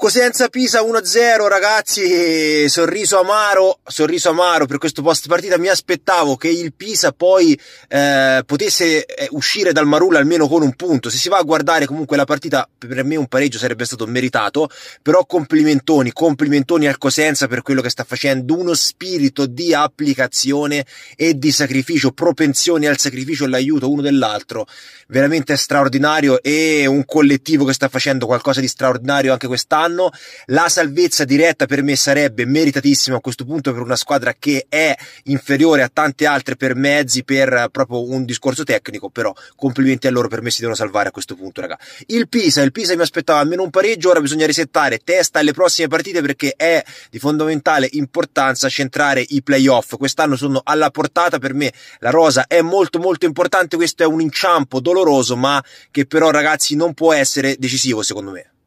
Cosenza Pisa 1-0 ragazzi, sorriso amaro, sorriso amaro per questo post partita, mi aspettavo che il Pisa poi eh, potesse eh, uscire dal Marulla almeno con un punto, se si va a guardare comunque la partita per me un pareggio sarebbe stato meritato, però complimentoni, complimentoni al Cosenza per quello che sta facendo, uno spirito di applicazione e di sacrificio, propensione al sacrificio e all'aiuto uno dell'altro, veramente straordinario e un collettivo che sta facendo qualcosa di straordinario anche quest'anno quest'anno. La salvezza diretta per me sarebbe meritatissima a questo punto per una squadra che è inferiore a tante altre per mezzi, per eh, proprio un discorso tecnico, però complimenti a loro per me si devono salvare a questo punto, raga. Il Pisa, il Pisa mi aspettava almeno un pareggio, ora bisogna risettare testa alle prossime partite perché è di fondamentale importanza centrare i playoff. Quest'anno sono alla portata per me, la rosa è molto molto importante, questo è un inciampo doloroso, ma che però ragazzi non può essere decisivo secondo me.